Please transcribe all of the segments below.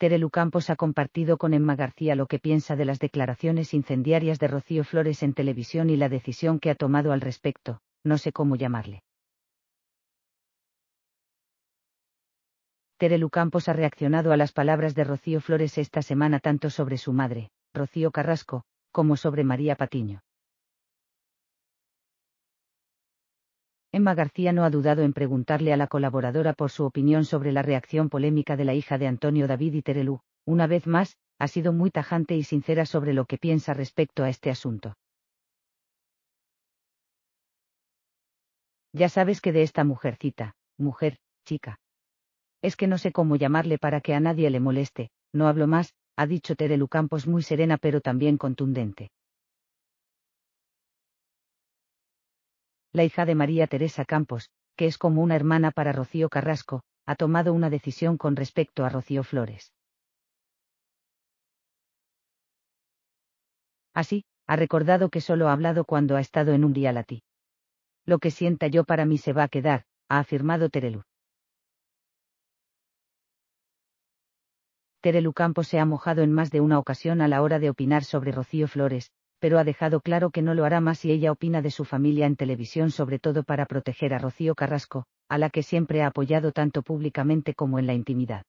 Terelu Campos ha compartido con Emma García lo que piensa de las declaraciones incendiarias de Rocío Flores en televisión y la decisión que ha tomado al respecto, no sé cómo llamarle. Terelu Campos ha reaccionado a las palabras de Rocío Flores esta semana tanto sobre su madre, Rocío Carrasco, como sobre María Patiño. Emma García no ha dudado en preguntarle a la colaboradora por su opinión sobre la reacción polémica de la hija de Antonio David y Terelú. Una vez más, ha sido muy tajante y sincera sobre lo que piensa respecto a este asunto. Ya sabes que de esta mujercita, mujer, chica. Es que no sé cómo llamarle para que a nadie le moleste, no hablo más, ha dicho Terelu Campos muy serena pero también contundente. la hija de María Teresa Campos, que es como una hermana para Rocío Carrasco, ha tomado una decisión con respecto a Rocío Flores. Así, ha recordado que solo ha hablado cuando ha estado en un reality. Lo que sienta yo para mí se va a quedar, ha afirmado Terelu. Terelu Campos se ha mojado en más de una ocasión a la hora de opinar sobre Rocío Flores, pero ha dejado claro que no lo hará más si ella opina de su familia en televisión sobre todo para proteger a Rocío Carrasco, a la que siempre ha apoyado tanto públicamente como en la intimidad.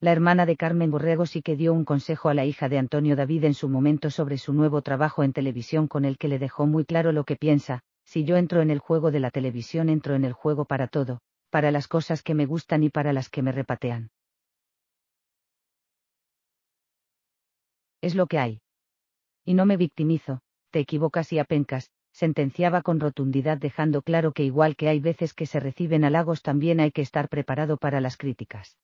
La hermana de Carmen Borrego sí que dio un consejo a la hija de Antonio David en su momento sobre su nuevo trabajo en televisión con el que le dejó muy claro lo que piensa, si yo entro en el juego de la televisión entro en el juego para todo, para las cosas que me gustan y para las que me repatean. es lo que hay. Y no me victimizo, te equivocas y apencas, sentenciaba con rotundidad dejando claro que igual que hay veces que se reciben halagos también hay que estar preparado para las críticas.